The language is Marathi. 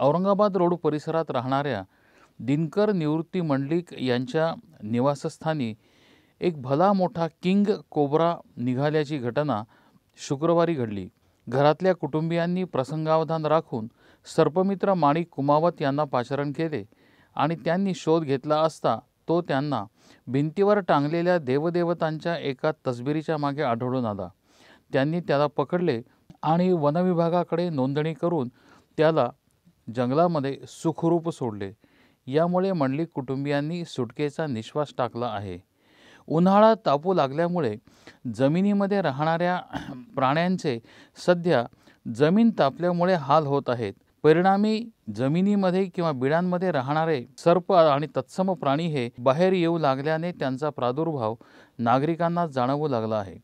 औरंगाबाद रोड परिसरात राहणाऱ्या दिनकर निवृत्ती मंडलिक यांच्या निवासस्थानी एक भला मोठा किंग कोबरा निघाल्याची घटना शुक्रवारी घडली घरातल्या कुटुंबियांनी प्रसंगावधान राखून सर्पमित्र माणिक कुमावत यांना पाचारण केले आणि त्यांनी शोध घेतला असता तो त्यांना भिंतीवर टांगलेल्या देवदेवतांच्या एका तसबिरीच्या मागे आढळून आला त्यांनी त्याला पकडले आणि वनविभागाकडे नोंदणी करून त्याला जंगलामध्ये सुखरूप सोडले यामुळे मंडलिक कुटुंबियांनी सुटकेचा निश्वास टाकला आहे उन्हाळा तापू लागल्यामुळे जमिनीमध्ये राहणाऱ्या प्राण्यांचे सध्या जमीन तापल्यामुळे हाल होत आहेत परिणामी जमिनीमध्ये किंवा बिडांमध्ये राहणारे सर्प आणि तत्सम प्राणी हे बाहेर येऊ लागल्याने त्यांचा प्रादुर्भाव नागरिकांना जाणवू लागला आहे